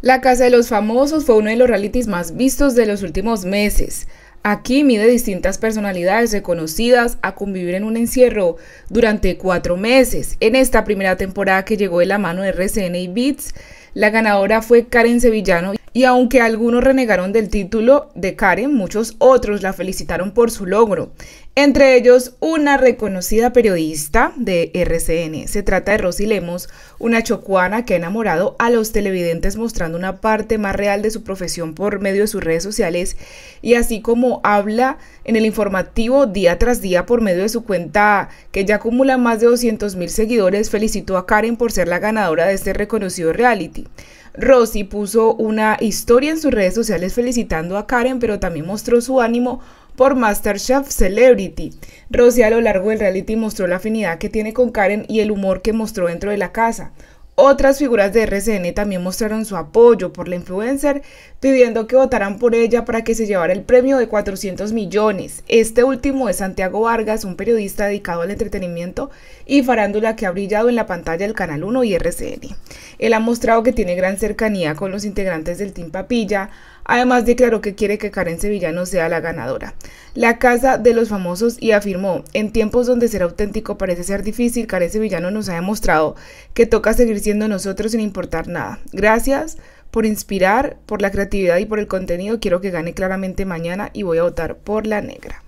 La Casa de los Famosos fue uno de los realities más vistos de los últimos meses. Aquí mide distintas personalidades reconocidas a convivir en un encierro durante cuatro meses. En esta primera temporada que llegó de la mano de RCN y Beats, la ganadora fue Karen Sevillano. Y aunque algunos renegaron del título de Karen, muchos otros la felicitaron por su logro. Entre ellos, una reconocida periodista de RCN. Se trata de Rosy Lemos, una chocuana que ha enamorado a los televidentes mostrando una parte más real de su profesión por medio de sus redes sociales y así como habla en el informativo día tras día por medio de su cuenta que ya acumula más de 200 mil seguidores, felicitó a Karen por ser la ganadora de este reconocido reality. Rosy puso una historia en sus redes sociales felicitando a Karen, pero también mostró su ánimo por MasterChef Celebrity. Rosy a lo largo del reality mostró la afinidad que tiene con Karen y el humor que mostró dentro de la casa. Otras figuras de RCN también mostraron su apoyo por la influencer, pidiendo que votaran por ella para que se llevara el premio de 400 millones. Este último es Santiago Vargas, un periodista dedicado al entretenimiento y farándula que ha brillado en la pantalla del Canal 1 y RCN. Él ha mostrado que tiene gran cercanía con los integrantes del Team Papilla, Además declaró que quiere que Karen Sevillano sea la ganadora. La casa de los famosos y afirmó, en tiempos donde ser auténtico parece ser difícil, Karen Sevillano nos ha demostrado que toca seguir siendo nosotros sin importar nada. Gracias por inspirar, por la creatividad y por el contenido. Quiero que gane claramente mañana y voy a votar por la negra.